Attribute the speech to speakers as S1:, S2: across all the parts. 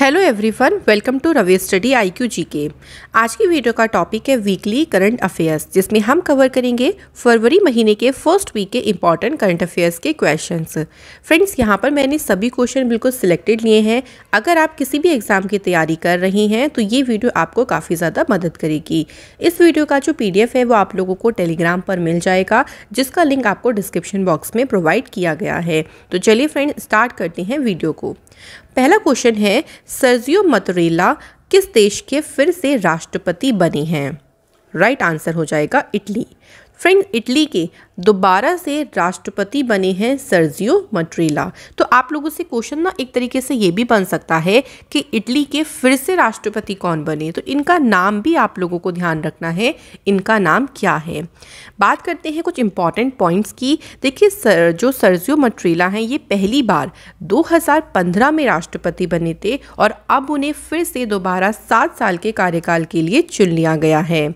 S1: hello everyone welcome to Ravi study I Q G K आज की video का topic है वीकली करंट अफेयर्स जिसमें हम कवर करेंगे फरवरी महीने के फर्स्ट वीक के इंपॉर्टेंट करंट अफेयर्स के क्वेश्चंस फ्रेंड्स यहां पर मैंने सभी क्वेश्चन बिल्कुल सिलेक्टेड लिए हैं अगर आप किसी भी एग्ज़ाम की तैयारी कर रही हैं तो ये वीडियो आपको काफ़ी ज़्यादा मदद करेगी इस वीडियो का जो पी है वो आप लोगों को टेलीग्राम पर मिल जाएगा जिसका लिंक आपको डिस्क्रिप्शन बॉक्स में प्रोवाइड किया गया है तो चलिए फ्रेंड स्टार्ट करते हैं वीडियो को पहला क्वेश्चन है सर्जियो मतरेला किस देश के फिर से राष्ट्रपति बने हैं राइट right आंसर हो जाएगा इटली फ्रेंड्स इटली के दोबारा से राष्ट्रपति बने हैं सर्जियो मट्रेला तो आप लोगों से क्वेश्चन ना एक तरीके से ये भी बन सकता है कि इटली के फिर से राष्ट्रपति कौन बने तो इनका नाम भी आप लोगों को ध्यान रखना है इनका नाम क्या है बात करते हैं कुछ इंपॉर्टेंट पॉइंट्स की देखिए सर जो सर्जियो मट्रेला हैं ये पहली बार दो में राष्ट्रपति बने थे और अब उन्हें फिर से दोबारा सात साल के कार्यकाल के लिए चुन लिया गया है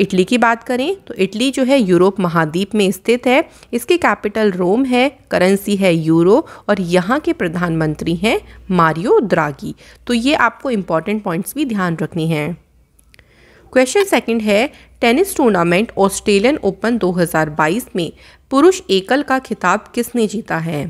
S1: इटली की बात करें तो इटली जो है यूरोप महाद्वीप में स्थित है इसके कैपिटल रोम है करेंसी है यूरो और यहाँ के प्रधानमंत्री हैं मारियो द्रागी तो ये आपको इम्पॉर्टेंट पॉइंट्स भी ध्यान रखने हैं क्वेश्चन सेकंड है टेनिस टूर्नामेंट ऑस्ट्रेलियन ओपन 2022 में पुरुष एकल का खिताब किसने जीता है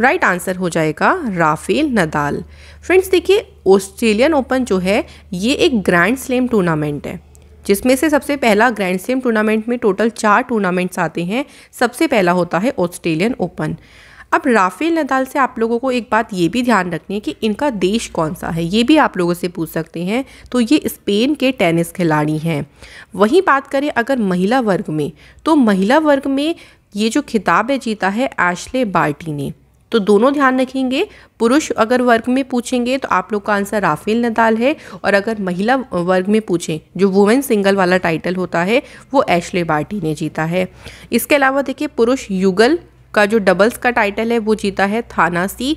S1: राइट right आंसर हो जाएगा राफेल नदाल फ्रेंड्स देखिए ऑस्ट्रेलियन ओपन जो है ये एक ग्रैंड स्लेम टूर्नामेंट है जिसमें से सबसे पहला ग्रैंड स्लैम टूर्नामेंट में टोटल चार टूर्नामेंट्स आते हैं सबसे पहला होता है ऑस्ट्रेलियन ओपन अब राफेल नदाल से आप लोगों को एक बात ये भी ध्यान रखनी है कि इनका देश कौन सा है ये भी आप लोगों से पूछ सकते हैं तो ये स्पेन के टेनिस खिलाड़ी हैं वहीं बात करें अगर महिला वर्ग में तो महिला वर्ग में ये जो खिताब है जीता है एशले बार्टी ने तो दोनों ध्यान रखेंगे पुरुष अगर वर्ग में पूछेंगे तो आप लोग का आंसर राफेल नदाल है और अगर महिला वर्ग में पूछें जो वुमेन सिंगल वाला टाइटल होता है वो एशले बार्टी ने जीता है इसके अलावा देखिए पुरुष युगल का जो डबल्स का टाइटल है वो जीता है थानासी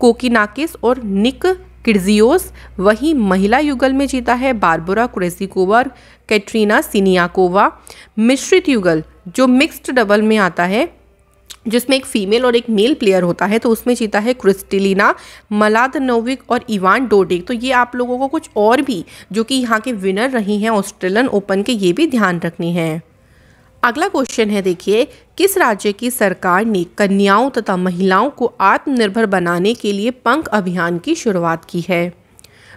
S1: कोकिनाकिस और निक किडजियोस वहीं महिला युगल में जीता है बारबोरा क्रेसिकोवर और कैटरीना सिनियाकोवा मिश्रित युगल जो मिक्स्ड डबल में आता है जिसमें एक फीमेल और एक मेल प्लेयर होता है तो उसमें जीता है क्रिस्टिलिना मलादनोविक और इवान डोडिक तो ये आप लोगों को कुछ और भी जो कि यहाँ के विनर रही हैं ऑस्ट्रेलियन ओपन के ये भी ध्यान रखनी है अगला क्वेश्चन है देखिए किस राज्य की सरकार ने कन्याओं तथा महिलाओं को आत्मनिर्भर बनाने के लिए पंख अभियान की शुरुआत की है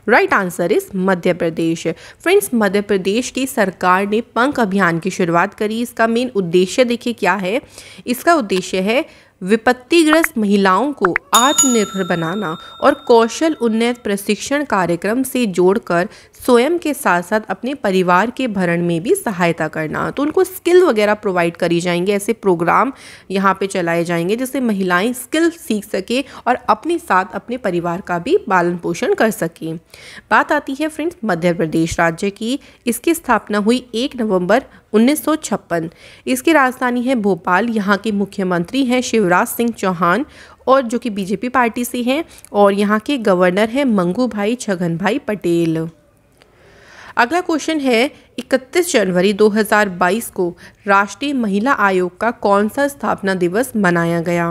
S1: right answer is Madhya Pradesh friends Madhya Pradesh की सरकार ने पंख अभियान की शुरुआत करी इसका मेन उद्देश्य देखिए क्या है इसका उद्देश्य है विपत्तिग्रस्त महिलाओं को आत्मनिर्भर बनाना और कौशल उन्नयन प्रशिक्षण कार्यक्रम से जोड़कर स्वयं के साथ साथ अपने परिवार के भरण में भी सहायता करना तो उनको स्किल वगैरह प्रोवाइड करी जाएंगे ऐसे प्रोग्राम यहाँ पे चलाए जाएंगे जिससे महिलाएं स्किल सीख सकें और अपने साथ अपने परिवार का भी पालन पोषण कर सकें बात आती है फ्रेंड्स मध्य प्रदेश राज्य की इसकी स्थापना हुई एक नवंबर 1956 इसकी राजधानी है भोपाल यहाँ के मुख्यमंत्री हैं शिवराज सिंह चौहान और जो कि बीजेपी पार्टी से हैं और यहाँ के गवर्नर हैं मंगू भाई छगन भाई पटेल अगला क्वेश्चन है 31 जनवरी 2022 को राष्ट्रीय महिला आयोग का कौन सा स्थापना दिवस मनाया गया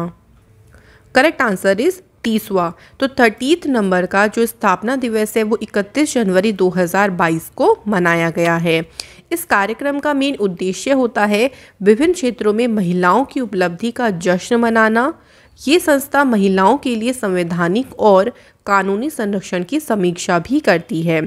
S1: करेक्ट आंसर इज तीसवा तो थर्टी नंबर का जो स्थापना दिवस है वो 31 जनवरी 2022 को मनाया गया है इस कार्यक्रम का मेन उद्देश्य होता है विभिन्न क्षेत्रों में महिलाओं की उपलब्धि का जश्न मनाना ये संस्था महिलाओं के लिए संवैधानिक और कानूनी संरक्षण की समीक्षा भी करती है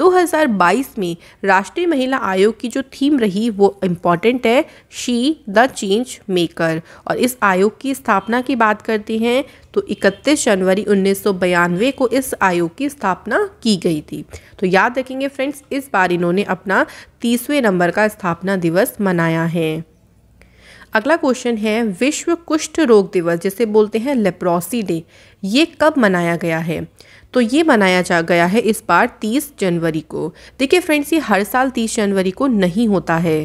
S1: 2022 में राष्ट्रीय महिला आयोग की जो थीम रही वो इम्पॉर्टेंट है शी द चेंज मेकर और इस आयोग की स्थापना की बात करते हैं तो 31 जनवरी उन्नीस को इस आयोग की स्थापना की गई थी तो याद रखेंगे फ्रेंड्स इस बार इन्होंने अपना तीसवें नंबर का स्थापना दिवस मनाया है अगला क्वेश्चन है विश्व कुष्ठ रोग दिवस जिसे बोलते हैं लेप्रोसी डे ये कब मनाया गया है तो ये मनाया जा गया है इस बार 30 जनवरी को देखिए फ्रेंड्स ये हर साल 30 जनवरी को नहीं होता है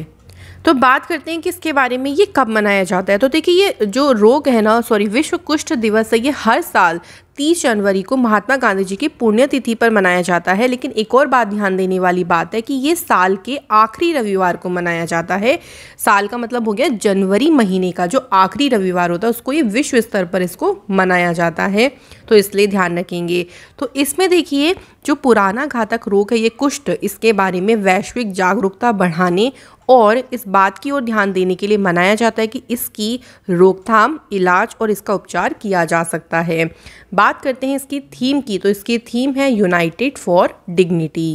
S1: तो बात करते हैं कि इसके बारे में ये कब मनाया जाता है तो देखिए ये जो रोग है ना सॉरी विश्व कुष्ठ दिवस है ये हर साल 30 जनवरी को महात्मा गांधी जी की पुण्यतिथि पर मनाया जाता है लेकिन एक और बात ध्यान देने वाली बात है कि ये साल के आखिरी रविवार को मनाया जाता है साल का मतलब हो गया जनवरी महीने का जो आखिरी रविवार होता है उसको ये विश्व स्तर पर इसको मनाया जाता है तो इसलिए ध्यान रखेंगे तो इसमें देखिए जो पुराना घातक रोग है ये कुष्ठ इसके बारे में वैश्विक जागरूकता बढ़ाने और इस बात की ओर ध्यान देने के लिए मनाया जाता है कि इसकी रोकथाम इलाज और इसका उपचार किया जा सकता है बात बात करते हैं इसकी थीम की तो इसकी थीम है यूनाइटेड फॉर डिग्निटी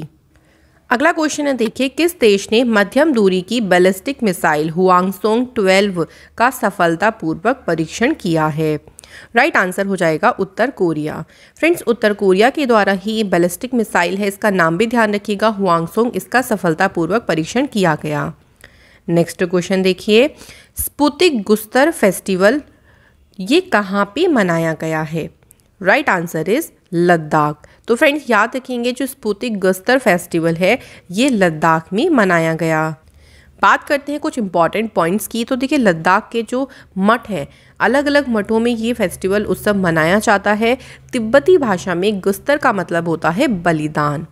S1: अगला क्वेश्चन है देखिए किस देश ने मध्यम दूरी की बैलिस्टिक मिसाइल हुआंगसोंग 12 का सफलतापूर्वक परीक्षण किया है राइट right आंसर हो जाएगा उत्तर कोरिया फ्रेंड्स उत्तर कोरिया के द्वारा ही ये बैलिस्टिक मिसाइल है इसका नाम भी ध्यान रखिएगा हुआंगसोंग इसका सफलतापूर्वक परीक्षण किया गया नेक्स्ट क्वेश्चन देखिए स्पुतिक गुस्तर फेस्टिवल ये कहाँ पर मनाया गया है राइट आंसर इज़ लद्दाख तो फ्रेंड्स याद रखेंगे जो स्पूतिक गस्तर फेस्टिवल है ये लद्दाख में मनाया गया बात करते हैं कुछ इंपॉर्टेंट पॉइंट्स की तो देखिए लद्दाख के जो मठ हैं अलग अलग मठों में ये फेस्टिवल उत्सव मनाया जाता है तिब्बती भाषा में गुस्तर का मतलब होता है बलिदान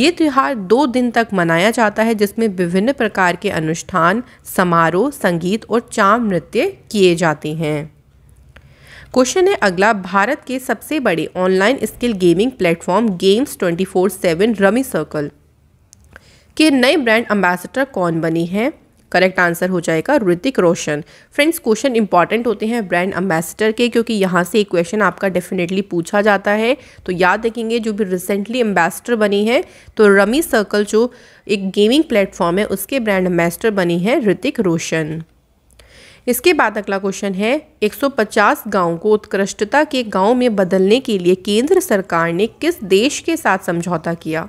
S1: ये त्यौहार दो दिन तक मनाया जाता है जिसमें विभिन्न प्रकार के अनुष्ठान समारोह संगीत और चाम नृत्य किए जाते हैं क्वेश्चन है अगला भारत के सबसे बड़े online skill gaming platform games twenty four seven Rummy Circle के नए ब्रांड एम्बेसडर कौन बने हैं करेक्ट आंसर हो जाएगा Hrithik Roshan friends question important होते हैं ब्रांड एम्बेसडर के क्योंकि यहाँ से एक क्वेश्चन आपका डेफिनेटली पूछा जाता है तो याद रखेंगे जो भी रिसेंटली एम्बेसडर बनी है तो रमी सर्कल जो एक गेमिंग प्लेटफॉर्म है उसके ब्रांड एम्बेसडर बनी है ऋतिक रोशन इसके बाद अगला क्वेश्चन है 150 गांव को उत्कृष्टता के गांव में बदलने के लिए केंद्र सरकार ने किस देश के साथ समझौता किया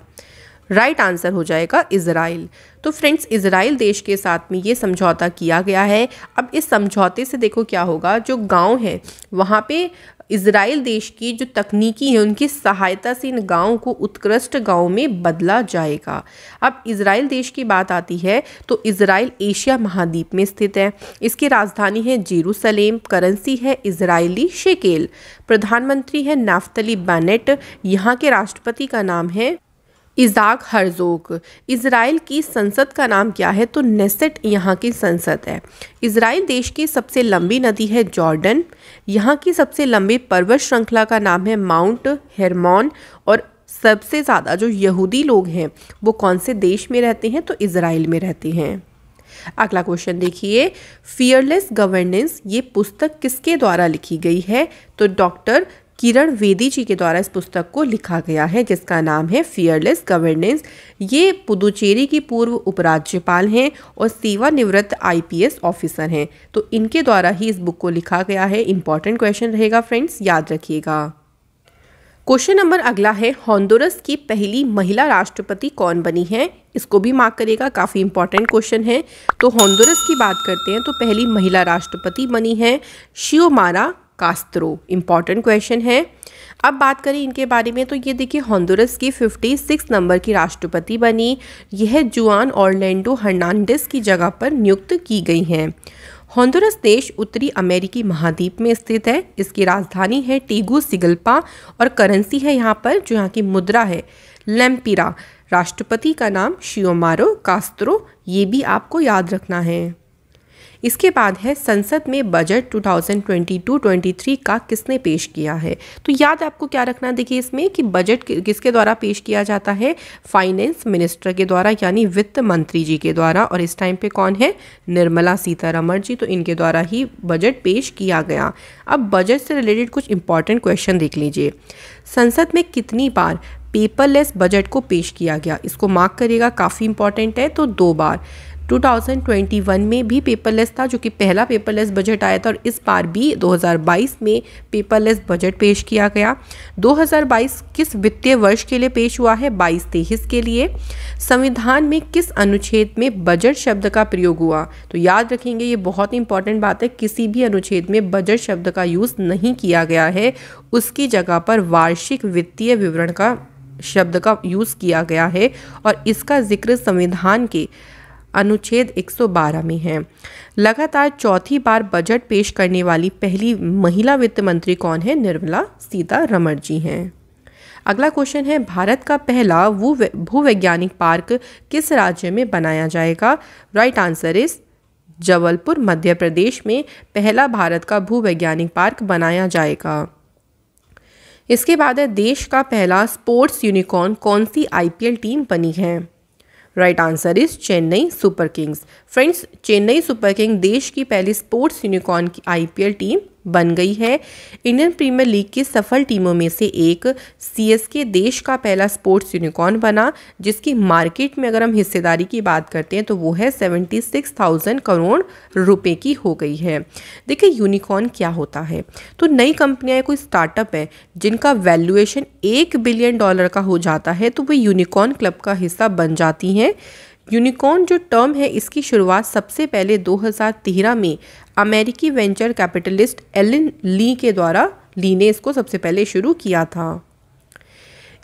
S1: राइट right आंसर हो जाएगा इसराइल तो फ्रेंड्स इसराइल देश के साथ में ये समझौता किया गया है अब इस समझौते से देखो क्या होगा जो गांव है वहाँ पे इसराइल देश की जो तकनीकी है उनकी सहायता से इन गाँव को उत्कृष्ट गाँव में बदला जाएगा अब इसराइल देश की बात आती है तो इसराइल एशिया महाद्वीप में स्थित है इसकी राजधानी है जेरूसलेम करेंसी है इसराइली शेकेल प्रधानमंत्री है नाफ्तली बैनेट यहाँ के राष्ट्रपति का नाम है इजाक हरजोक इसराइल की संसद का नाम क्या है तो नेसेट यहाँ की संसद है इसराइल देश की सबसे लंबी नदी है जॉर्डन यहाँ की सबसे लंबी पर्वत श्रृंखला का नाम है माउंट हेरमोन और सबसे ज़्यादा जो यहूदी लोग हैं वो कौन से देश में रहते हैं तो इसराइल में रहते हैं अगला क्वेश्चन देखिए फियरलेस गवर्नेंस ये पुस्तक किसके द्वारा लिखी गई है तो डॉक्टर किरण वेदी जी के द्वारा इस पुस्तक को लिखा गया है जिसका नाम है फियरलेस गवर्नेंस ये पुदुचेरी की पूर्व उपराज्यपाल हैं और सेवानिवृत्त आईपीएस ऑफिसर हैं तो इनके द्वारा ही इस बुक को लिखा गया है इंपॉर्टेंट क्वेश्चन रहेगा फ्रेंड्स याद रखिएगा क्वेश्चन नंबर अगला है होंडुरस की पहली महिला राष्ट्रपति कौन बनी है इसको भी मार्क करेगा काफ़ी इंपॉर्टेंट क्वेश्चन है तो हॉन्डोरस की बात करते हैं तो पहली महिला राष्ट्रपति बनी है शिओमारा कास्त्रो इम्पॉर्टेंट क्वेश्चन है अब बात करें इनके बारे में तो ये देखिए होंदुरस की 56 नंबर की राष्ट्रपति बनी यह जुआन ऑर्लैंडो हर्नांडिस की जगह पर नियुक्त की गई हैं हॉन्डुरस देश उत्तरी अमेरिकी महाद्वीप में स्थित है इसकी राजधानी है टीगू सिगल्पा और करेंसी है यहाँ पर जो यहाँ की मुद्रा है लेम्पिरा राष्ट्रपति का नाम शियोमारो कास्त्रो ये भी आपको याद रखना है इसके बाद है संसद में बजट 2022-23 का किसने पेश किया है तो याद आपको क्या रखना देखिए इसमें कि बजट किसके द्वारा पेश किया जाता है फाइनेंस मिनिस्टर के द्वारा यानी वित्त मंत्री जी के द्वारा और इस टाइम पे कौन है निर्मला सीतारमण जी तो इनके द्वारा ही बजट पेश किया गया अब बजट से रिलेटेड कुछ इंपॉर्टेंट क्वेश्चन देख लीजिए संसद में कितनी बार पेपरलेस बजट को पेश किया गया इसको मार्क करिएगा काफ़ी इंपॉर्टेंट है तो दो बार 2021 में भी पेपरलेस था जो कि पहला पेपरलेस बजट आया था और इस बार भी 2022 में पेपरलेस बजट पेश किया गया 2022 किस वित्तीय वर्ष के लिए पेश हुआ है बाईस तेईस के लिए संविधान में किस अनुच्छेद में बजट शब्द का प्रयोग हुआ तो याद रखेंगे ये बहुत ही इंपॉर्टेंट बात है किसी भी अनुच्छेद में बजट शब्द का यूज़ नहीं किया गया है उसकी जगह पर वार्षिक वित्तीय विवरण का शब्द का यूज़ किया गया है और इसका जिक्र संविधान के अनुच्छेद 112 में है लगातार चौथी बार बजट पेश करने वाली पहली महिला वित्त मंत्री कौन है निर्मला सीतारमण जी हैं अगला क्वेश्चन है भारत का पहला वो भूवैज्ञानिक पार्क किस राज्य में बनाया जाएगा right answer is Jabalpur Madhya Pradesh में पहला भारत का भूवैज्ञानिक पार्क बनाया जाएगा इसके बाद है देश का पहला स्पोर्ट्स यूनिकॉर्न कौन सी आईपीएल टीम बनी है right answer is Chennai super kings friends Chennai super king देश की पहली स्पोर्ट्स यूनिकॉर्न की आईपीएल टीम बन गई है इंडियन प्रीमियर लीग की सफल टीमों में से एक सीएसके देश का पहला स्पोर्ट्स यूनिकॉर्न बना जिसकी मार्केट में अगर हम हिस्सेदारी की बात करते हैं तो वो है 76,000 करोड़ रुपए की हो गई है देखिए यूनिकॉर्न क्या होता है तो नई कंपनियां कोई स्टार्टअप है जिनका वैल्यूएशन एक बिलियन डॉलर का हो जाता है तो वे यूनिकॉर्न क्लब का हिस्सा बन जाती हैं यूनिकॉर्न जो टर्म है इसकी शुरुआत सबसे पहले 2013 में अमेरिकी वेंचर कैपिटलिस्ट एलिन ली के द्वारा ली ने इसको सबसे पहले शुरू किया था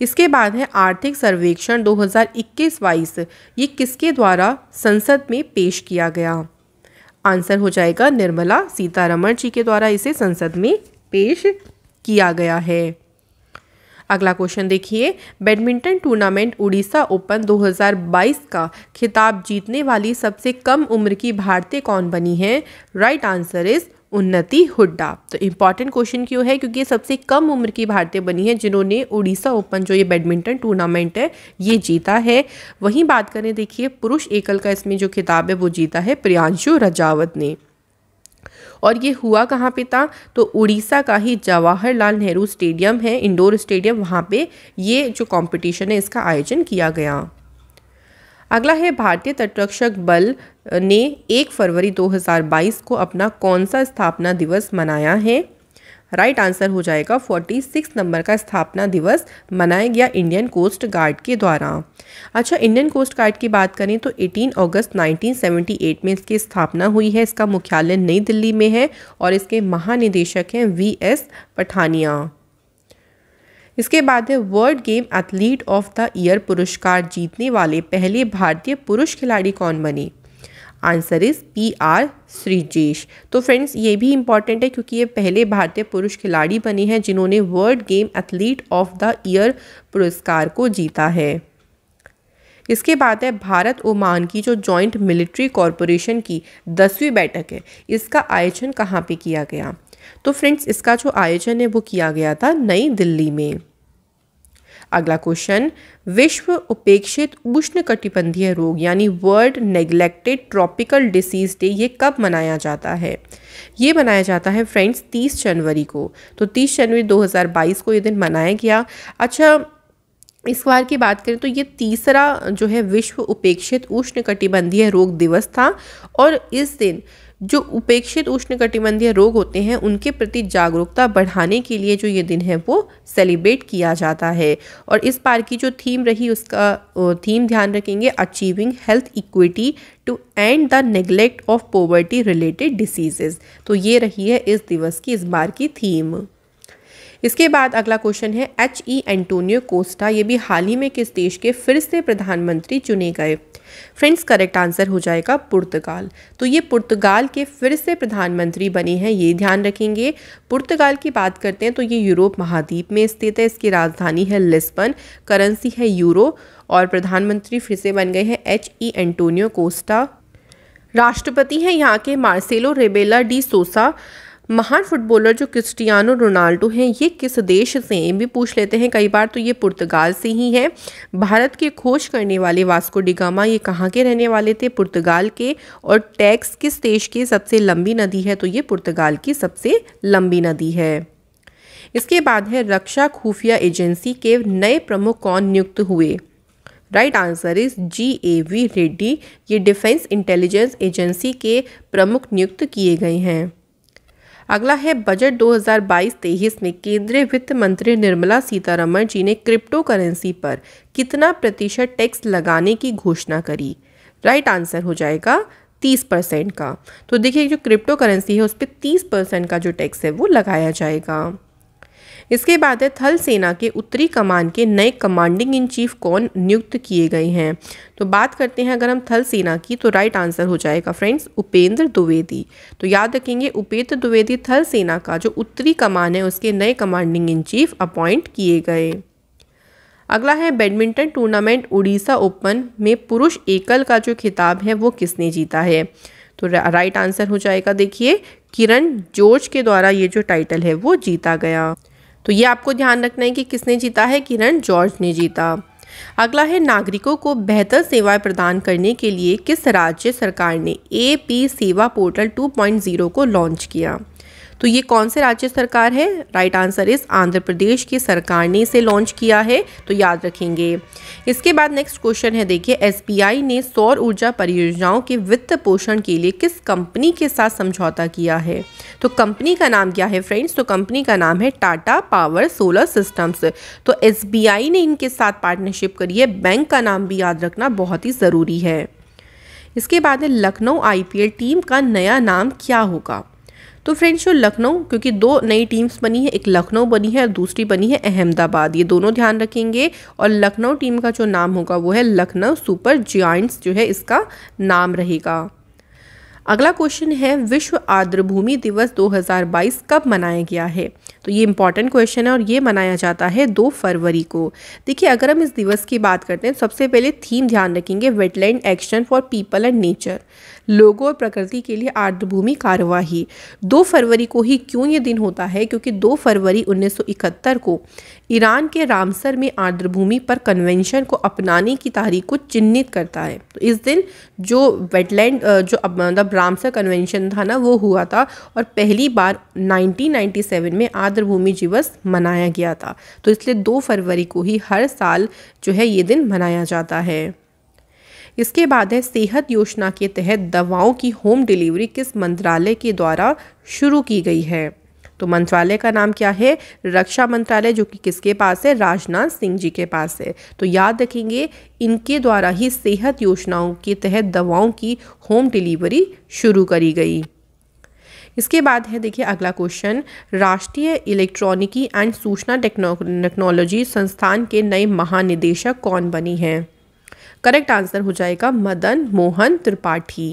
S1: इसके बाद है आर्थिक सर्वेक्षण 2021 हज़ार ये किसके द्वारा संसद में पेश किया गया आंसर हो जाएगा निर्मला सीतारमण जी के द्वारा इसे संसद में पेश किया गया है अगला क्वेश्चन देखिए बैडमिंटन टूर्नामेंट उड़ीसा ओपन 2022 का खिताब जीतने वाली सबसे कम उम्र की भारतीय कौन बनी है राइट आंसर इज़ उन्नति हुड्डा तो इम्पॉर्टेंट क्वेश्चन क्यों है क्योंकि ये सबसे कम उम्र की भारतीय बनी है जिन्होंने उड़ीसा ओपन जो ये बैडमिंटन टूर्नामेंट है ये जीता है वहीं बात करें देखिए पुरुष एकल का इसमें जो खिताब है वो जीता है प्रियांशु रजावत ने और ये हुआ कहाँ पे था तो उड़ीसा का ही जवाहरलाल नेहरू स्टेडियम है इंडोर स्टेडियम वहाँ पे ये जो कंपटीशन है इसका आयोजन किया गया अगला है भारतीय तटरक्षक बल ने 1 फरवरी 2022 को अपना कौन सा स्थापना दिवस मनाया है राइट आंसर हो जाएगा फोर्टी सिक्स नंबर का स्थापना दिवस मनाया गया इंडियन कोस्ट गार्ड के द्वारा अच्छा इंडियन कोस्ट गार्ड की बात करें तो 18 अगस्त 1978 में इसकी स्थापना हुई है इसका मुख्यालय नई दिल्ली में है और इसके महानिदेशक हैं वी एस पठानिया इसके बाद है world game athlete of the year पुरस्कार जीतने वाले पहले भारतीय पुरुष खिलाड़ी कौन बने answer is P R Sreejesh तो फ्रेंड्स ये भी इम्पॉर्टेंट है क्योंकि ये पहले भारतीय पुरुष खिलाड़ी बने हैं जिन्होंने world game athlete of the year पुरस्कार को जीता है इसके बाद है भारत ओमान की जो जॉइंट मिलिट्री कॉरपोरेशन की दसवीं बैठक है इसका आयोजन कहाँ पे किया गया तो फ्रेंड्स इसका जो आयोजन है वो किया गया था नई दिल्ली में अगला क्वेश्चन विश्व उपेक्षित उष्ण कटिबंधीय रोग यानी world neglected tropical disease day ये कब मनाया जाता है ये मनाया जाता है फ्रेंड्स 30 जनवरी को तो 30 जनवरी 2022 को ये दिन मनाया गया अच्छा इस बार की बात करें तो ये तीसरा जो है विश्व उपेक्षित उष्ण कटिबंधीय रोग दिवस था और इस दिन जो उपेक्षित उष्णकटिबंधीय रोग होते हैं उनके प्रति जागरूकता बढ़ाने के लिए जो ये दिन है वो सेलिब्रेट किया जाता है और इस बार की जो थीम रही उसका थीम ध्यान रखेंगे achieving health equity to end the neglect of poverty related diseases तो ये रही है इस दिवस की इस बार की थीम इसके बाद अगला क्वेश्चन है एच ई एंटोनियो कोस्टा ये भी हाल ही में किस देश के फिर से प्रधानमंत्री चुने गए फ्रेंड्स करेक्ट आंसर हो जाएगा पुर्तगाल तो ये पुर्तगाल के फिर से प्रधानमंत्री बने हैं ये ध्यान रखेंगे पुर्तगाल की बात करते हैं तो ये यूरोप महाद्वीप में स्थित है इसकी राजधानी है लिस्बन करेंसी है यूरो और प्रधानमंत्री फिर से बन गए हैं एच ई एंटोनियो कोस्टा राष्ट्रपति हैं यहाँ के मार्सेलो रेबेला डी सोसा महान फुटबॉलर जो क्रिस्टियानो रोनाल्डो हैं ये किस देश से हैं भी पूछ लेते हैं कई बार तो ये पुर्तगाल से ही हैं भारत के खोज करने वाले वास्को डिगामा ये कहाँ के रहने वाले थे पुर्तगाल के और टैक्स किस देश की सबसे लंबी नदी है तो ये पुर्तगाल की सबसे लंबी नदी है इसके बाद है रक्षा खुफिया एजेंसी के नए प्रमुख कौन नियुक्त हुए right answer is G A V Reddy ये डिफेंस इंटेलिजेंस एजेंसी के प्रमुख नियुक्त किए गए हैं अगला है बजट 2022-23 में केंद्रीय वित्त मंत्री निर्मला सीतारमण जी ने क्रिप्टो करेंसी पर कितना प्रतिशत टैक्स लगाने की घोषणा करी राइट right आंसर हो जाएगा तीस परसेंट का तो देखिए जो क्रिप्टो करेंसी है उस पर तीस परसेंट का जो टैक्स है वो लगाया जाएगा इसके बाद है थल सेना के उत्तरी कमान के नए कमांडिंग इन चीफ कौन नियुक्त किए गए हैं तो बात करते हैं अगर हम थल सेना की तो राइट आंसर हो जाएगा फ्रेंड्स उपेंद्र द्विवेदी तो याद रखेंगे उपेंद्र द्विवेदी थल सेना का जो उत्तरी कमान है उसके नए कमांडिंग इन चीफ अपॉइंट किए गए अगला है बैडमिंटन टूर्नामेंट उड़ीसा ओपन में पुरुष एकल का जो खिताब है वो किसने जीता है तो राइट आंसर हो जाएगा देखिए किरण जोर्ज के द्वारा ये जो टाइटल है वो जीता गया तो ये आपको ध्यान रखना है कि किसने जीता है किरण जॉर्ज ने जीता अगला है नागरिकों को बेहतर सेवाएं प्रदान करने के लिए किस राज्य सरकार ने ए पी सेवा पोर्टल 2.0 को लॉन्च किया तो ये कौन से राज्य सरकार है राइट आंसर इस आंध्र प्रदेश की सरकार ने इसे लॉन्च किया है तो याद रखेंगे इसके बाद नेक्स्ट क्वेश्चन है देखिए एस ने सौर ऊर्जा परियोजनाओं के वित्त पोषण के लिए किस कंपनी के साथ समझौता किया है तो कंपनी का नाम क्या है फ्रेंड्स तो कंपनी का नाम है टाटा पावर सोलर सिस्टम्स तो एस ने इनके साथ पार्टनरशिप करी है बैंक का नाम भी याद रखना बहुत ही ज़रूरी है इसके बाद लखनऊ आईपीएल टीम का नया नाम क्या होगा तो फ्रेंड्स जो लखनऊ क्योंकि दो नई टीम्स बनी है एक लखनऊ बनी है और दूसरी बनी है अहमदाबाद ये दोनों ध्यान रखेंगे और लखनऊ टीम का जो नाम होगा वो है लखनऊ सुपर जॉइंट्स जो है इसका नाम रहेगा अगला क्वेश्चन है विश्व आर्द्रभूमि दिवस 2022 कब मनाया गया है तो ये इंपॉर्टेंट क्वेश्चन है और ये मनाया जाता है 2 फरवरी को देखिए अगर हम इस दिवस की बात करते हैं सबसे पहले थीम ध्यान रखेंगे wetland action for people and nature लोगों और प्रकृति के लिए आर्द्रभूमि कार्यवाही दो फरवरी को ही क्यों ये दिन होता है क्योंकि दो फरवरी 1971 को ईरान के रामसर में आर्द्रभूमि पर कन्वेंशन को अपनाने की तारीख को चिन्हित करता है तो इस दिन जो वेटलैंड जो मतलब रामसर कन्वेंशन था ना वो हुआ था और पहली बार 1997 में आर्द्रभूमि दिवस मनाया गया था तो इसलिए दो फरवरी को ही हर साल जो है ये दिन मनाया जाता है इसके बाद है सेहत योजना के तहत दवाओं की होम डिलीवरी किस मंत्रालय के द्वारा शुरू की गई है तो मंत्रालय का नाम क्या है रक्षा मंत्रालय जो कि किसके पास है राजनाथ सिंह जी के पास है तो याद रखेंगे इनके द्वारा ही सेहत योजनाओं के तहत दवाओं की होम डिलीवरी शुरू करी गई इसके बाद है देखिए अगला क्वेश्चन राष्ट्रीय इलेक्ट्रॉनिकी एंड सूचना टेक्नोलॉजी संस्थान के नए महानिदेशक कौन बनी हैं करेक्ट आंसर हो जाएगा मदन मोहन त्रिपाठी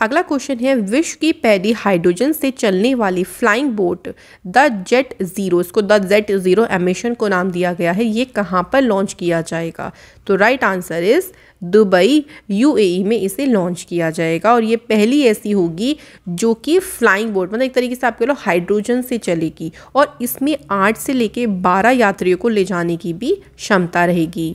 S1: अगला क्वेश्चन है विश्व की पहली हाइड्रोजन से चलने वाली flying boat the jet zero इसको द जेट ज़ीरो एमिशन को नाम दिया गया है ये कहाँ पर लॉन्च किया जाएगा तो right answer is Dubai UAE e में इसे लॉन्च किया जाएगा और ये पहली ऐसी होगी जो कि फ्लाइंग बोट मतलब एक तरीके से आप कह लो हाइड्रोजन से चलेगी और इसमें आठ से लेके बारह यात्रियों को ले जाने की भी क्षमता रहेगी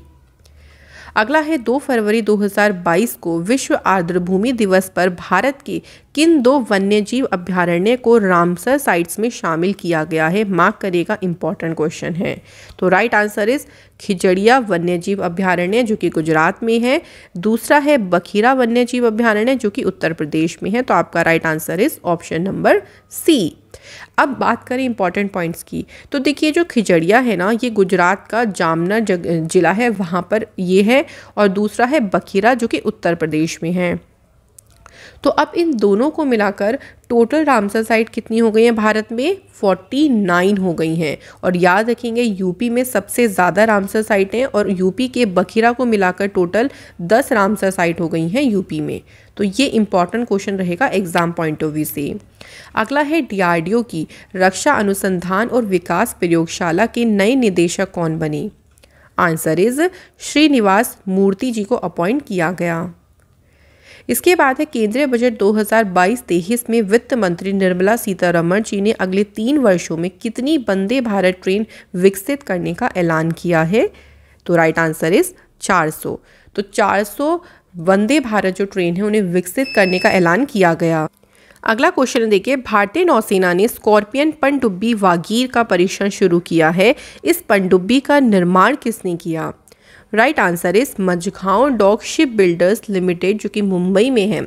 S1: अगला है 2 फरवरी 2022 को विश्व आर्द्र भूमि दिवस पर भारत के किन दो वन्य जीव अभ्यारण्य को रामसर साइट्स में शामिल किया गया है मार्क करेगा इंपॉर्टेंट क्वेश्चन है तो राइट आंसर इज वन्य वन्यजीव अभ्यारण्य जो कि गुजरात में है दूसरा है बखीरा वन्य जीव अभ्यारण्य जो कि उत्तर प्रदेश में है तो आपका right answer is option number C अब बात करें इंपॉर्टेंट पॉइंट्स की तो देखिए जो खिजड़िया है ना ये गुजरात का जामना जिला है वहाँ पर ये है और दूसरा है बखीरा जो कि उत्तर प्रदेश में है तो अब इन दोनों को मिलाकर टोटल रामसर साइट कितनी हो गई हैं भारत में 49 हो गई हैं और याद रखेंगे यूपी में सबसे ज़्यादा रामसर साइटें और यूपी के बखीरा को मिलाकर टोटल 10 रामसर साइट हो गई हैं यूपी में तो ये इंपॉर्टेंट क्वेश्चन रहेगा एग्जाम पॉइंट ऑफ व्यू से अगला है डी की रक्षा अनुसंधान और विकास प्रयोगशाला के नए निदेशक कौन बने आंसर इज श्रीनिवास मूर्ति जी को अपॉइंट किया गया इसके बाद है केंद्रीय बजट 2022-23 में वित्त मंत्री निर्मला सीतारमण जी ने अगले तीन वर्षों में कितनी वंदे भारत ट्रेन विकसित करने का ऐलान किया है तो राइट आंसर इज 400 तो 400 वंदे भारत जो ट्रेन है उन्हें विकसित करने का ऐलान किया गया अगला क्वेश्चन देखिए भारतीय नौसेना ने स्कॉर्पियन पनडुब्बी वागीर का परीक्षण शुरू किया है इस पनडुब्बी का निर्माण किसने किया right answer is Mazagon dock shipbuilders limited जो कि मुंबई में है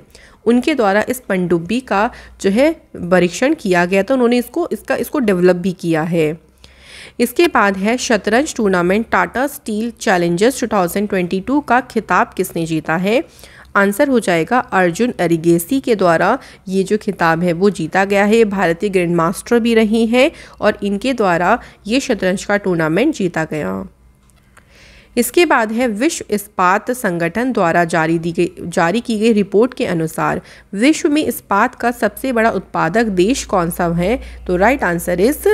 S1: उनके द्वारा इस पनडुब्बी का जो है परीक्षण किया गया तो उन्होंने इसको इसका इसको डेवलप भी किया है इसके बाद है शतरंज टूर्नामेंट टाटा स्टील चैलेंजर्स 2022 का खिताब किसने जीता है आंसर हो जाएगा अर्जुन अरिगेसी के द्वारा ये जो खिताब है वो जीता गया है भारतीय ग्रैंड मास्टर भी रही हैं और इनके द्वारा ये शतरंज का टूर्नामेंट जीता गया इसके बाद है विश्व इस्पात संगठन द्वारा जारी दी गई जारी की गई रिपोर्ट के अनुसार विश्व में इस्पात का सबसे बड़ा उत्पादक देश कौन सा है तो राइट आंसर इज़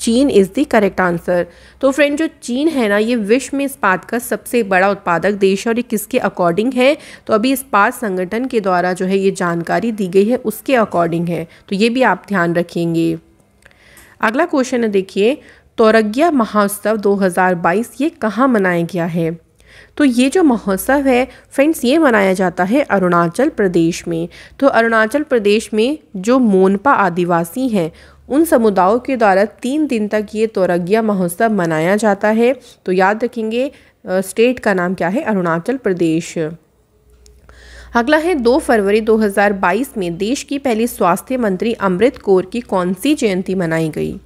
S1: चीन इज़ द करेक्ट आंसर तो फ्रेंड जो चीन है ना ये विश्व में इस्पात का सबसे बड़ा उत्पादक देश है और ये किसके अकॉर्डिंग है तो अभी इस्पात संगठन के द्वारा जो है ये जानकारी दी गई है उसके अकॉर्डिंग है तो ये भी आप ध्यान रखेंगे अगला क्वेश्चन है देखिए तौरग्या महोत्सव 2022 ये कहाँ मनाया गया है तो ये जो महोत्सव है फ्रेंड्स ये मनाया जाता है अरुणाचल प्रदेश में तो अरुणाचल प्रदेश में जो मोनपा आदिवासी हैं उन समुदायों के द्वारा तीन दिन तक ये तोरगिया महोत्सव मनाया जाता है तो याद रखेंगे स्टेट का नाम क्या है अरुणाचल प्रदेश अगला है 2 फरवरी 2022 में देश की पहली स्वास्थ्य मंत्री अमृत कौर की कौन सी जयंती मनाई गई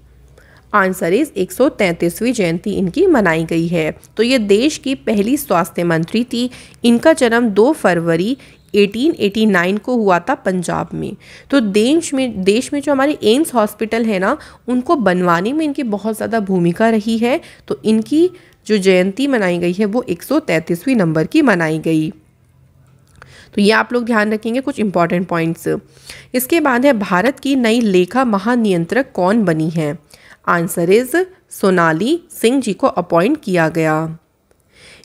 S1: आंसर इज 133वीं जयंती इनकी मनाई गई है तो ये देश की पहली स्वास्थ्य मंत्री थी इनका जन्म 2 फरवरी 1889 को हुआ था पंजाब में तो देश में देश में जो हमारे एम्स हॉस्पिटल है ना उनको बनवाने में इनकी बहुत ज़्यादा भूमिका रही है तो इनकी जो जयंती मनाई गई है वो 133वीं नंबर की मनाई गई तो ये आप लोग ध्यान रखेंगे कुछ इंपॉर्टेंट पॉइंट्स इसके बाद है भारत की नई लेखा महानियंत्रक कौन बनी है आंसर इज सोनाली सिंह जी को अपॉइंट किया गया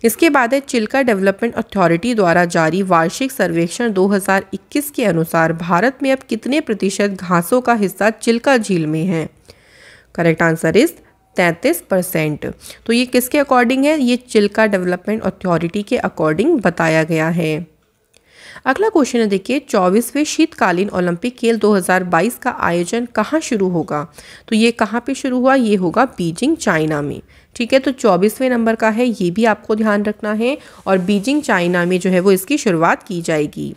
S1: इसके बाद है चिल्का डेवलपमेंट अथॉरिटी द्वारा जारी वार्षिक सर्वेक्षण 2021 के अनुसार भारत में अब कितने प्रतिशत घासों का हिस्सा चिल्का झील में है करेक्ट आंसर इज तैंतीस परसेंट तो ये किसके अकॉर्डिंग है ये चिल्का डेवलपमेंट अथॉरिटी के अकॉर्डिंग बताया गया है अगला क्वेश्चन है देखिए चौबीसवें शीतकालीन ओलंपिक खेल 2022 का आयोजन कहाँ शुरू होगा तो ये कहाँ पे शुरू हुआ ये होगा बीजिंग चाइना में ठीक है तो चौबीसवें नंबर का है ये भी आपको ध्यान रखना है और बीजिंग चाइना में जो है वो इसकी शुरुआत की जाएगी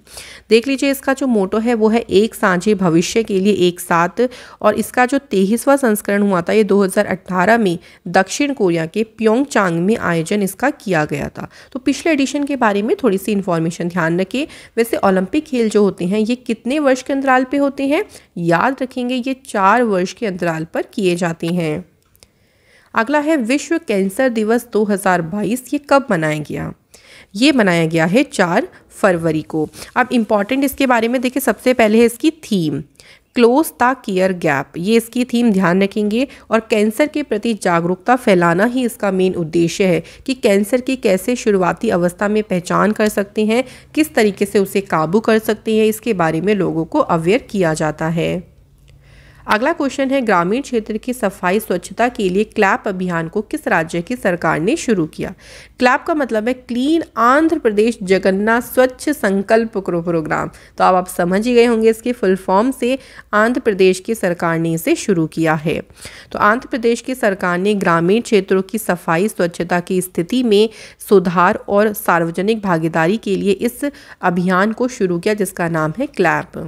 S1: देख लीजिए इसका जो मोटो है वो है एक सांझे भविष्य के लिए एक साथ और इसका जो तेईसवां संस्करण हुआ था ये 2018 में दक्षिण कोरिया के प्योंगचांग में आयोजन इसका किया गया था तो पिछले एडिशन के बारे में थोड़ी सी इन्फॉर्मेशन ध्यान रखें वैसे ओलंपिक खेल जो होते हैं ये कितने वर्ष के अंतराल पर होते हैं याद रखेंगे ये चार वर्ष के अंतराल पर किए जाते हैं अगला है विश्व कैंसर दिवस 2022 ये कब मनाया गया ये मनाया गया है चार फरवरी को अब इम्पॉर्टेंट इसके बारे में देखिए सबसे पहले है इसकी theme close the care gap ये इसकी थीम ध्यान रखेंगे और कैंसर के प्रति जागरूकता फैलाना ही इसका मेन उद्देश्य है कि कैंसर की कैसे शुरुआती अवस्था में पहचान कर सकते हैं किस तरीके से उसे काबू कर सकते हैं इसके बारे में लोगों को अवेयर किया जाता है अगला क्वेश्चन है ग्रामीण क्षेत्र की सफाई स्वच्छता के लिए क्लैप अभियान को किस राज्य की सरकार ने शुरू किया क्लैप का मतलब है क्लीन आंध्र प्रदेश जगन्ना स्वच्छ संकल्प प्रोग्राम तो अब आप समझ ही गए होंगे इसके फुल फॉर्म से आंध्र प्रदेश की सरकार ने इसे शुरू किया है तो आंध्र प्रदेश की सरकार ने ग्रामीण क्षेत्रों की सफाई स्वच्छता की स्थिति में सुधार और सार्वजनिक भागीदारी के लिए इस अभियान को शुरू किया जिसका नाम है क्लैप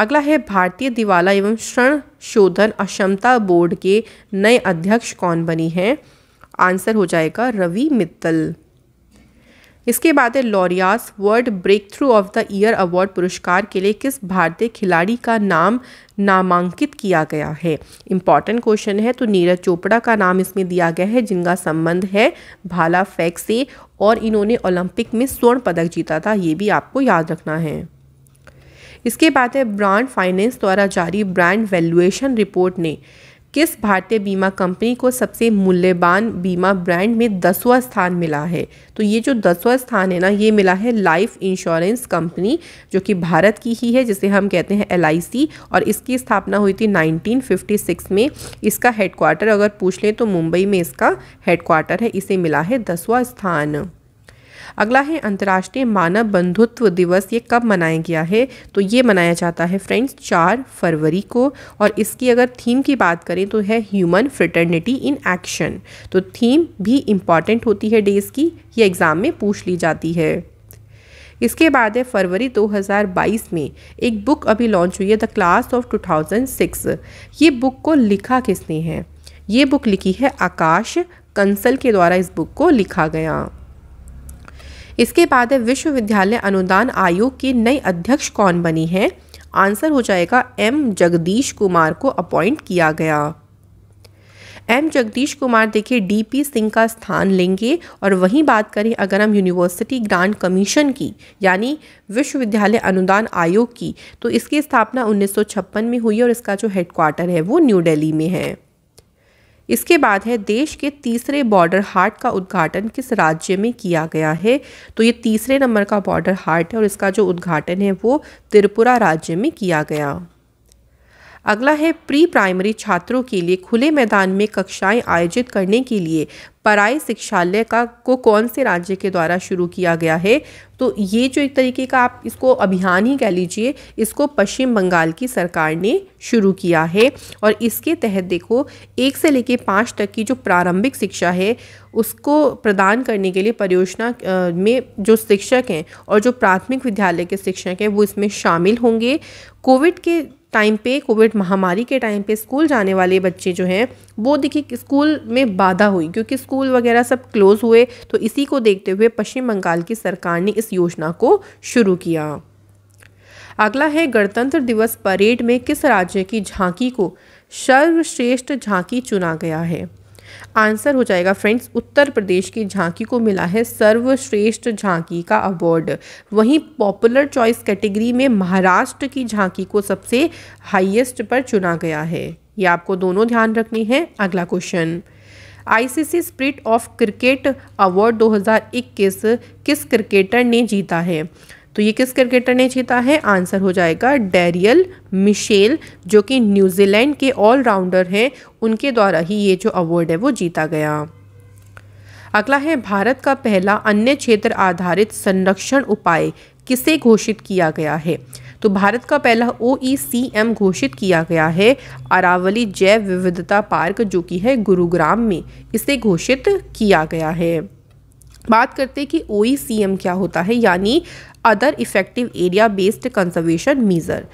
S1: अगला है भारतीय दिवाला एवं ऋण शोधन अक्षमता बोर्ड के नए अध्यक्ष कौन बनी है आंसर हो जाएगा रवि मित्तल इसके बाद है Laureus world breakthrough of the year award पुरस्कार के लिए किस भारतीय खिलाड़ी का नाम नामांकित किया गया है इंपॉर्टेंट क्वेश्चन है तो नीरज चोपड़ा का नाम इसमें दिया गया है जिनका संबंध है भाला फेंक से और इन्होंने ओलंपिक में स्वर्ण पदक जीता था ये भी आपको याद रखना है इसके बाद है ब्रांड फाइनेंस द्वारा जारी ब्रांड वैल्यूएशन रिपोर्ट ने किस भारतीय बीमा कंपनी को सबसे मूल्यवान बीमा ब्रांड में दसवां स्थान मिला है तो ये जो दसवां स्थान है ना ये मिला है लाइफ इंश्योरेंस कंपनी जो कि भारत की ही है जिसे हम कहते हैं एल और इसकी स्थापना हुई थी 1956 में इसका हेडक्वार्टर अगर पूछ लें तो मुंबई में इसका हेडक्वार्टर है इसे मिला है दसवां स्थान अगला है अंतर्राष्ट्रीय मानव बंधुत्व दिवस ये कब मनाया गया है तो ये मनाया जाता है फ्रेंड्स चार फरवरी को और इसकी अगर थीम की बात करें तो है ह्यूमन फ्रिटर्निटी इन एक्शन तो थीम भी इम्पॉर्टेंट होती है डेज की ये एग्ज़ाम में पूछ ली जाती है इसके बाद है फरवरी 2022 में एक बुक अभी लॉन्च हुई है द क्लास ऑफ 2006 ये बुक को लिखा किसने है ये बुक लिखी है आकाश कंसल के द्वारा इस बुक को लिखा गया इसके बाद है विश्वविद्यालय अनुदान आयोग की नई अध्यक्ष कौन बनी है आंसर हो जाएगा एम जगदीश कुमार को अपॉइंट किया गया एम जगदीश कुमार देखिए डीपी सिंह का स्थान लेंगे और वहीं बात करें अगर हम यूनिवर्सिटी ग्रांट कमीशन की यानी विश्वविद्यालय अनुदान आयोग की तो इसकी स्थापना 1956 में हुई और इसका जो हेडक्वार्टर है वो न्यू दिल्ली में है इसके बाद है देश के तीसरे बॉर्डर हार्ट का उद्घाटन किस राज्य में किया गया है तो ये तीसरे नंबर का बॉर्डर हार्ट है और इसका जो उद्घाटन है वो त्रिपुरा राज्य में किया गया अगला है प्री प्राइमरी छात्रों के लिए खुले मैदान में कक्षाएं आयोजित करने के लिए पराई शिक्षालय का को कौन से राज्य के द्वारा शुरू किया गया है तो ये जो एक तरीके का आप इसको अभियान ही कह लीजिए इसको पश्चिम बंगाल की सरकार ने शुरू किया है और इसके तहत देखो एक से लेके पाँच तक की जो प्रारंभिक शिक्षा है उसको प्रदान करने के लिए परियोजना में जो शिक्षक हैं और जो प्राथमिक विद्यालय के शिक्षक हैं वो इसमें शामिल होंगे कोविड के टाइम पे कोविड महामारी के टाइम पे स्कूल जाने वाले बच्चे जो हैं वो देखिए स्कूल में बाधा हुई क्योंकि स्कूल वगैरह सब क्लोज़ हुए तो इसी को देखते हुए पश्चिम बंगाल की सरकार ने इस योजना को शुरू किया अगला है गणतंत्र दिवस परेड में किस राज्य की झांकी को सर्वश्रेष्ठ झांकी चुना गया है आंसर हो जाएगा फ्रेंड्स उत्तर प्रदेश की झांकी को मिला है सर्वश्रेष्ठ झांकी का अवार्ड वहीं पॉपुलर चॉइस कैटेगरी में महाराष्ट्र की झांकी को सबसे हाईएस्ट पर चुना गया है ये आपको दोनों ध्यान रखनी है अगला question ICC spirit of cricket award 2021 किस क्रिकेटर ने जीता है तो ये किस क्रिकेटर ने जीता है आंसर हो जाएगा डेरियल मिशेल जो कि न्यूजीलैंड के ऑलराउंडर हैं उनके द्वारा ही ये जो अवार्ड है वो जीता गया अगला है भारत का पहला अन्य क्षेत्र आधारित संरक्षण उपाय किसे घोषित किया गया है तो भारत का पहला ओ e घोषित किया गया है अरावली जैव विविधता पार्क जो कि है गुरुग्राम में इसे घोषित किया गया है बात करते हैं कि ओ e क्या होता है यानी other effective area based conservation measure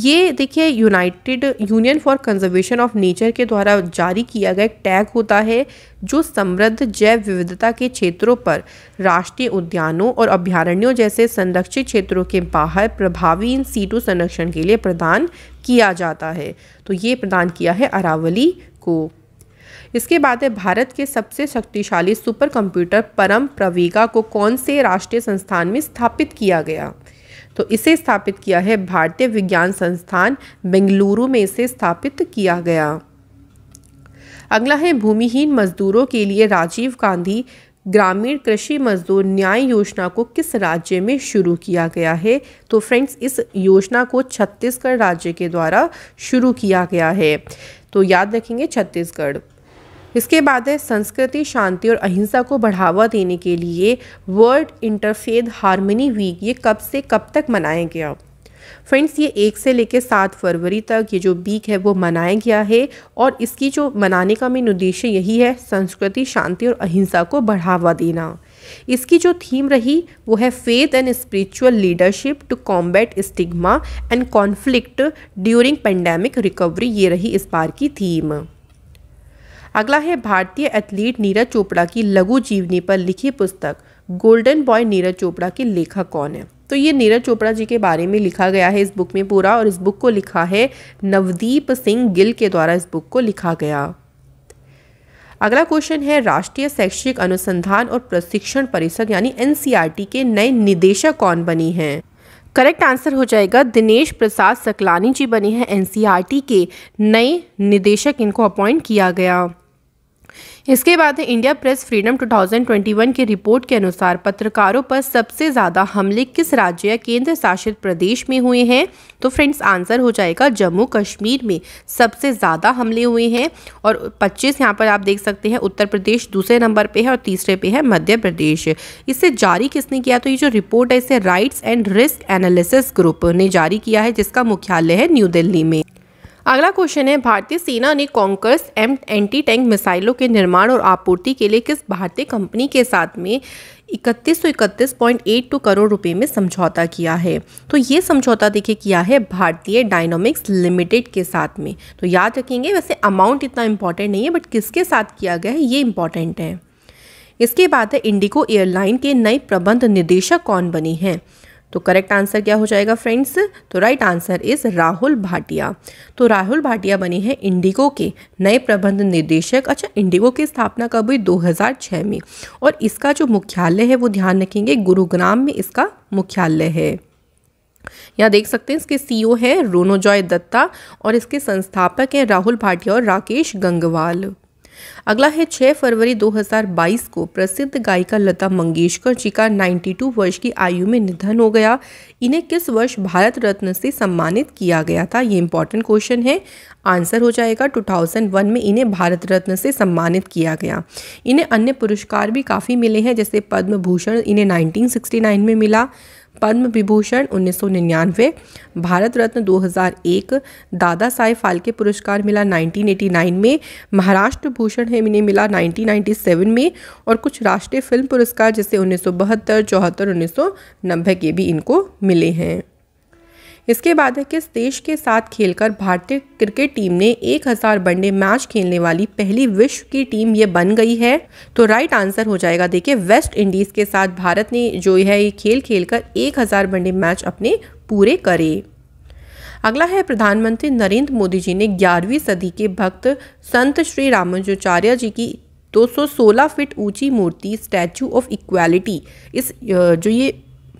S1: ये देखिए united union for conservation of nature के द्वारा जारी किया गया एक टैग होता है जो समृद्ध जैव विविधता के क्षेत्रों पर राष्ट्रीय उद्यानों और अभ्यारण्यों जैसे संरक्षित क्षेत्रों के बाहर प्रभावी इन सीटू संरक्षण के लिए प्रदान किया जाता है तो ये प्रदान किया है अरावली को इसके बाद है भारत के सबसे शक्तिशाली सुपर कंप्यूटर परम प्रवीगा को कौन से राष्ट्रीय संस्थान में स्थापित किया गया तो इसे स्थापित किया है भारतीय विज्ञान संस्थान बेंगलुरु में इसे स्थापित किया गया अगला है भूमिहीन मजदूरों के लिए राजीव गांधी ग्रामीण कृषि मजदूर न्याय योजना को किस राज्य में शुरू किया गया है तो फ्रेंड्स इस योजना को छत्तीसगढ़ राज्य के द्वारा शुरू किया गया है तो याद रखेंगे छत्तीसगढ़ इसके बाद है संस्कृति शांति और अहिंसा को बढ़ावा देने के लिए वर्ल्ड इंटरफेथ हारमोनी वीक ये कब से कब तक मनाया गया फ्रेंड्स ये एक से लेकर सात फरवरी तक ये जो वीक है वो मनाया गया है और इसकी जो मनाने का मेन उद्देश्य यही है संस्कृति शांति और अहिंसा को बढ़ावा देना इसकी जो थीम रही वो है faith and spiritual leadership to combat stigma and conflict during pandemic recovery ये रही इस बार की थीम अगला है भारतीय एथलीट नीरज चोपड़ा की लघु जीवनी पर लिखी पुस्तक गोल्डन बॉय नीरज चोपड़ा के लेखक कौन है तो ये नीरज चोपड़ा जी के बारे में लिखा गया है इस बुक में पूरा और इस बुक को लिखा है नवदीप सिंह गिल के द्वारा इस बुक को लिखा गया अगला क्वेश्चन है राष्ट्रीय शैक्षिक अनुसंधान और प्रशिक्षण परिषद यानी एन के नए निदेशक कौन बनी हैं करेक्ट आंसर हो जाएगा दिनेश प्रसाद सकलानी जी बने हैं एनसीईआरटी के नए निदेशक इनको अपॉइंट किया गया इसके बाद इंडिया प्रेस फ्रीडम 2021 की रिपोर्ट के अनुसार पत्रकारों पर सबसे ज़्यादा हमले किस राज्य या केंद्र शासित प्रदेश में हुए हैं तो फ्रेंड्स आंसर हो जाएगा जम्मू कश्मीर में सबसे ज़्यादा हमले हुए हैं और 25 यहाँ पर आप देख सकते हैं उत्तर प्रदेश दूसरे नंबर पे है और तीसरे पे है मध्य प्रदेश इसे जारी किसने किया तो ये जो रिपोर्ट है इसे rights and risk analysis group ने जारी किया है जिसका मुख्यालय है न्यू दिल्ली में अगला क्वेश्चन है भारतीय सेना ने कॉन्कर्स एम एंटी टैंक मिसाइलों के निर्माण और आपूर्ति के लिए किस भारतीय कंपनी के साथ में इकतीस सौ इकतीस पॉइंट एट टू करोड़ रुपए में समझौता किया है तो ये समझौता देखिए किया है भारतीय डायनोमिक्स लिमिटेड के साथ में तो याद रखेंगे वैसे अमाउंट इतना इम्पॉर्टेंट नहीं है बट किसके साथ किया गया है ये इम्पॉर्टेंट है इसके बाद है इंडिगो एयरलाइन के नए प्रबंध निदेशक कौन बनी हैं तो करेक्ट आंसर क्या हो जाएगा फ्रेंड्स तो right answer is Rahul Bhatia तो राहुल भाटिया बने हैं इंडिगो के नए प्रबंध निदेशक अच्छा इंडिगो की स्थापना कब हुई 2006 में और इसका जो मुख्यालय है वो ध्यान रखेंगे गुरुग्राम में इसका मुख्यालय है यहाँ देख सकते हैं इसके सीईओ e हैं रोनोजॉय दत्ता और इसके संस्थापक हैं राहुल भाटिया और राकेश गंगवाल अगला है 6 फरवरी 2022 को प्रसिद्ध गायिका लता मंगेशकर जी का 92 वर्ष की आयु में निधन हो गया इन्हें किस वर्ष भारत रत्न से सम्मानित किया गया था ये इंपॉर्टेंट क्वेश्चन है आंसर हो जाएगा 2001 में इन्हें भारत रत्न से सम्मानित किया गया इन्हें अन्य पुरस्कार भी काफ़ी मिले हैं जैसे पद्म भूषण इन्हें नाइनटीन में मिला पद्म विभूषण 1999 भारत रत्न 2001 दादा साहेब फाल्के पुरस्कार मिला 1989 में महाराष्ट्र भूषण है इन्हें मिला 1997 में और कुछ राष्ट्रीय फिल्म पुरस्कार जैसे उन्नीस सौ बहत्तर चौहत्तर उन्नीस के भी इनको मिले हैं इसके बाद है किस देश के साथ खेलकर भारतीय क्रिकेट टीम ने 1000 हजार वनडे मैच खेलने वाली पहली विश्व की टीम ये बन गई है तो राइट आंसर हो जाएगा देखिए वेस्ट इंडीज के साथ भारत ने जो है ये खेल खेलकर 1000 हजार वनडे मैच अपने पूरे करे अगला है प्रधानमंत्री नरेंद्र मोदी जी ने ग्यारहवीं सदी के भक्त संत श्री रामानुजाचार्य जी की 216 फीट ऊंची मूर्ति स्टैचू ऑफ इक्वालिटी इस जो ये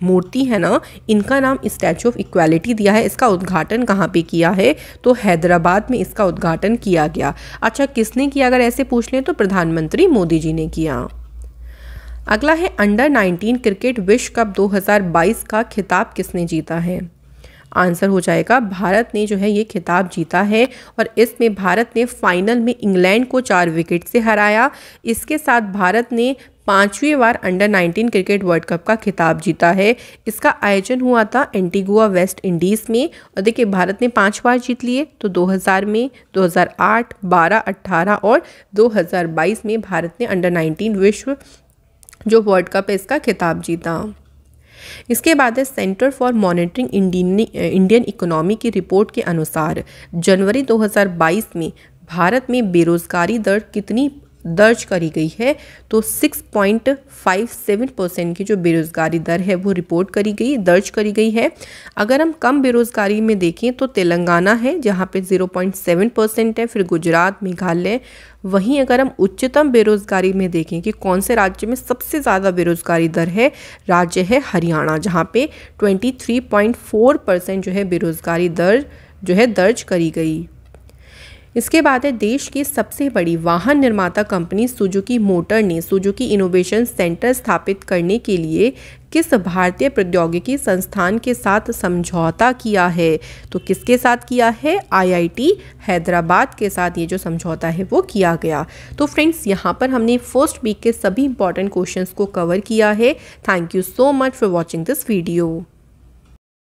S1: मूर्ति है ना इनका नाम स्टैचू ऑफ इक्वालिटी दिया है इसका उद्घाटन कहाँ पे किया है तो हैदराबाद में इसका उद्घाटन किया गया अच्छा किसने किया अगर ऐसे पूछ लें तो प्रधानमंत्री मोदी जी ने किया अगला है अंडर 19 क्रिकेट विश्व कप 2022 का खिताब किसने जीता है आंसर हो जाएगा भारत ने जो है ये खिताब जीता है और इसमें भारत ने फाइनल में इंग्लैंड को चार विकेट से हराया इसके साथ भारत ने पाँचवीं बार अंडर 19 क्रिकेट वर्ल्ड कप का खिताब जीता है इसका आयोजन हुआ था एंटीगुआ वेस्ट इंडीज़ में और देखिए भारत ने पाँच बार जीत लिए तो 2000 में 2008, 12, 18 और 2022 में भारत ने अंडर 19 विश्व जो वर्ल्ड कप है इसका खिताब जीता इसके बाद है centre for monitoring Indian economy की रिपोर्ट के अनुसार जनवरी 2022 में भारत में बेरोजगारी दर कितनी दर्ज करी गई है तो 6.57 परसेंट की जो बेरोज़गारी दर है वो रिपोर्ट करी गई दर्ज करी गई है अगर हम कम बेरोज़गारी में देखें तो तेलंगाना है जहाँ पे 0.7 परसेंट है फिर गुजरात मेघालय वहीं अगर हम उच्चतम बेरोजगारी में देखें कि कौन से राज्य में सबसे ज़्यादा बेरोजगारी दर है राज्य है हरियाणा जहाँ पे 23.4 परसेंट जो है बेरोजगारी दर जो है दर्ज करी गई इसके बाद है देश की सबसे बड़ी वाहन निर्माता कंपनी सुजुकी मोटर ने सुजुकी इनोवेशन सेंटर स्थापित करने के लिए किस भारतीय प्रौद्योगिकी संस्थान के साथ समझौता किया है तो किसके साथ किया है आईआईटी हैदराबाद के साथ ये जो समझौता है वो किया गया तो फ्रेंड्स यहाँ पर हमने फर्स्ट वीक के सभी इंपॉर्टेंट क्वेश्चंस को कवर किया है thank you so much for watching this video